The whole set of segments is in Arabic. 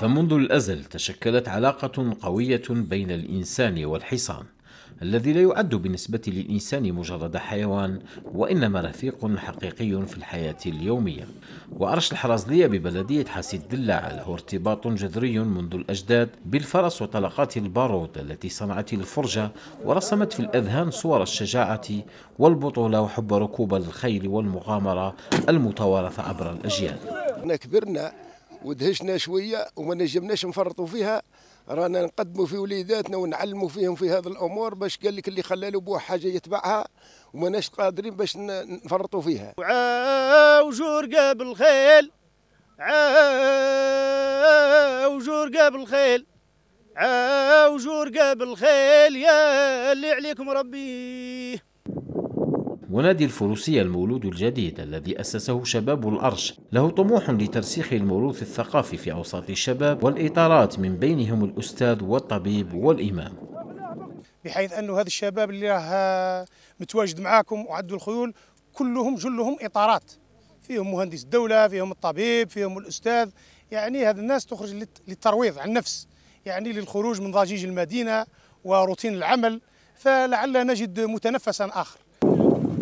فمنذ الأزل تشكلت علاقة قوية بين الإنسان والحصان الذي لا يعد بالنسبة للإنسان مجرد حيوان وإنما رفيق حقيقي في الحياة اليومية وأرش الحرازلية ببلدية حاسي الدلع له ارتباط جذري منذ الأجداد بالفرس وطلقات البارود التي صنعت الفرجة ورسمت في الأذهان صور الشجاعة والبطولة وحب ركوب الخيل والمغامرة المتوارثة عبر الأجيال كبرنا ودهشنا شويه وما نجمناش نفرطوا فيها رانا نقدموا في وليداتنا ونعلموا فيهم في هذه الامور باش قال لك اللي خلى له بوه حاجه يتبعها وماناش قادرين باش نفرطوا فيها. عاوجوا رقاب الخيل عاوجوا رقاب الخيل عاوجوا رقاب الخيل يا اللي عليكم ربي ونادي الفروسية المولود الجديد الذي أسسه شباب الأرش له طموح لترسيخ الموروث الثقافي في أوساط الشباب والإطارات من بينهم الأستاذ والطبيب والإمام بحيث أنه هذا الشباب اللي راه متواجد معاكم وعدوا الخيول كلهم جلهم إطارات فيهم مهندس الدولة فيهم الطبيب فيهم الأستاذ يعني هذه الناس تخرج للترويض عن النفس يعني للخروج من ضجيج المدينة وروتين العمل فلعل نجد متنفسا آخر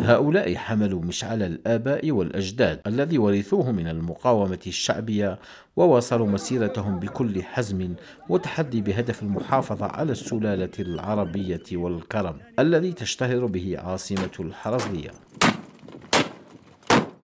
هؤلاء حملوا مشعل الآباء والأجداد الذي ورثوه من المقاومة الشعبية وواصلوا مسيرتهم بكل حزم وتحدي بهدف المحافظة على السلالة العربية والكرم الذي تشتهر به عاصمة الحرزية